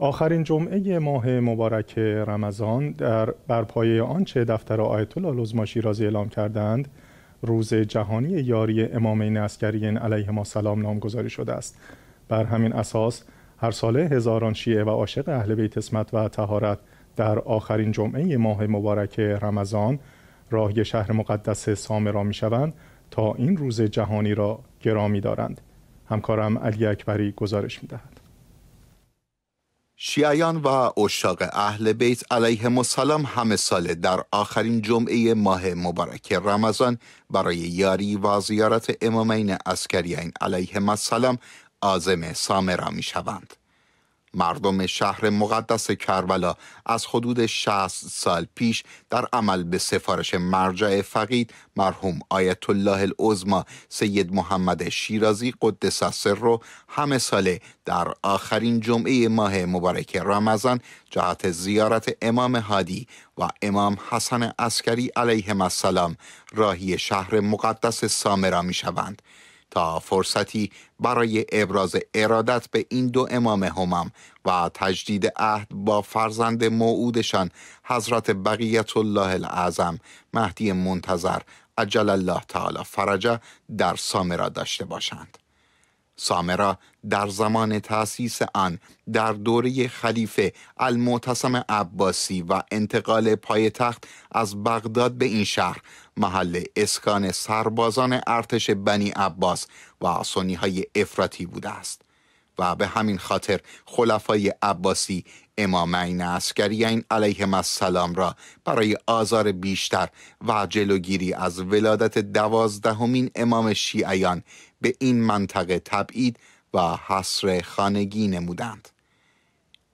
آخرین جمعه ماه مبارک رمضان در برپایه آنچه دفتر آیت الله لزما شیرازی اعلام کردند روز جهانی یاری امامین عسکریین علیه ما سلام نامگذاری شده است بر همین اساس هر ساله هزاران شیعه و عاشق اهل بیت اسمت و تهارت در آخرین جمعه ماه مبارک رمضان راهی شهر مقدس سامه را میشوند تا این روز جهانی را گرامی دارند همکارم علی اکبری گزارش دهد. شیعیان و اشاق اهل بیت علیه مسلم همه ساله در آخرین جمعه ماه مبارک رمضان برای یاری و زیارت امامین اسکریین علیه مسلم آزم سامرا می شوند. مردم شهر مقدس کربلا از حدود 60 سال پیش در عمل به سفارش مرجع فقید مرحوم آیت الله العظما سید محمد شیرازی قدس سر رو همه ساله در آخرین جمعه ماه مبارک رمضان جهت زیارت امام هادی و امام حسن عسکری علیهم السلام راهی شهر مقدس سامرا می شوند. تا فرصتی برای ابراز ارادت به این دو امام همم و تجدید عهد با فرزند موعودشان حضرت بقیت الله الاعظم مهدی منتظر عجل الله تعالی فرجه در سامرا داشته باشند سامرا در زمان تأسیس آن در دوره خلیفه المعتصم عباسی و انتقال پایتخت از بغداد به این شهر محل اسکان سربازان ارتش بنی عباس و سنی های افراطی بوده است و به همین خاطر خلفای عباسی امامین این علیه السلام را برای آزار بیشتر و جلوگیری از ولادت دوازدهمین امام شیعیان به این منطقه تبعید و حصر خانگی نمودند.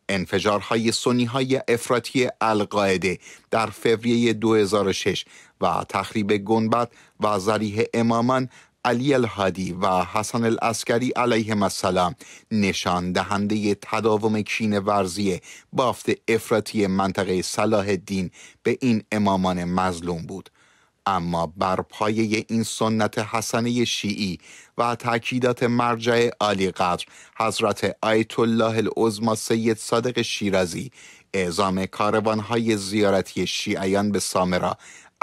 انفجارهای سنی های افراطی القاعده در فوریه 2006 و تخریب گنبد و ذریح امامان علی الهادی و حسن الاسکری علیه السلام نشان دهنده تداوم کین ورزی بافت افراطی منطقه صلاح دین به این امامان مظلوم بود اما بر پایه این سنت حسنه شیعی و تاکیدات مرجع عالی قدر حضرت آیت الله العظما سید صادق شیرازی اعزام کاروانهای زیارتی شیعیان به سامرا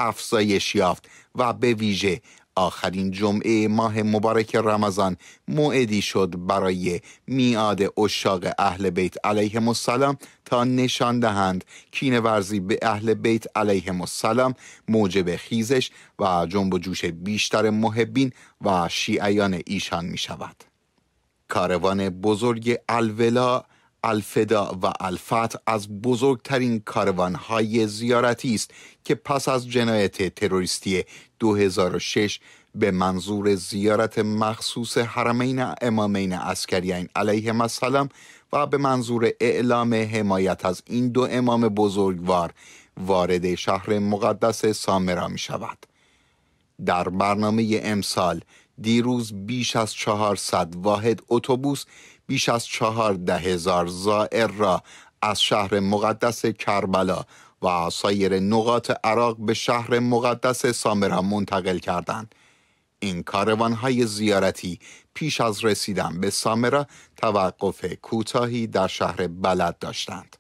افزایش یافت و به ویژه آخرین جمعه ماه مبارک رمضان موعدی شد برای میاد اشاق اهل بیت علیه السلام تا نشان دهند کین ورزی به اهل بیت علیه السلام موجب خیزش و جنب و جوش بیشتر محبین و شیعیان ایشان می شود کاروان بزرگ الولا الفدا و الفت از بزرگترین کاروانهای زیارتی است که پس از جنایت تروریستی 2006 به منظور زیارت مخصوص حرمین امامین اسکریین علیه السلام و به منظور اعلام حمایت از این دو امام بزرگوار وارد شهر مقدس سامرا می شود. در برنامه امسال دیروز بیش از 400 واحد اتوبوس بیش از چهارده هزار زائر را از شهر مقدس کربلا و سایر نقاط عراق به شهر مقدس سامرا منتقل کردند. این های زیارتی پیش از رسیدن به سامرا توقف کوتاهی در شهر بلد داشتند.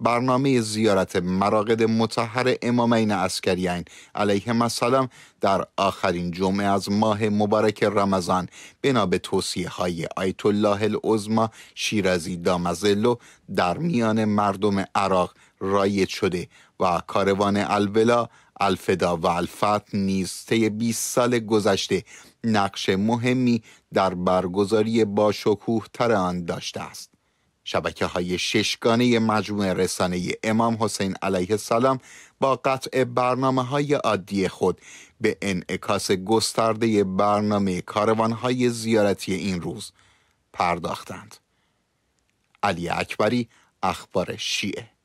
برنامه زیارت مراقد متحر امامین اسکریان علیه السلام در آخرین جمعه از ماه مبارک رمضان بنا به توصیه های آیت الله العظما شیرازی دامزلو در میان مردم عراق رایج شده و کاروان الولا الفدا و الفت نیز 20 سال گذشته نقش مهمی در برگزاری باشکوه تر آن داشته است شبکه های ششگانه مجموعه رسانه امام حسین علیه السلام با قطع برنامه های عادی خود به انعکاس گسترده برنامه کاروان های زیارتی این روز پرداختند. علی اکبری اخبار شیعه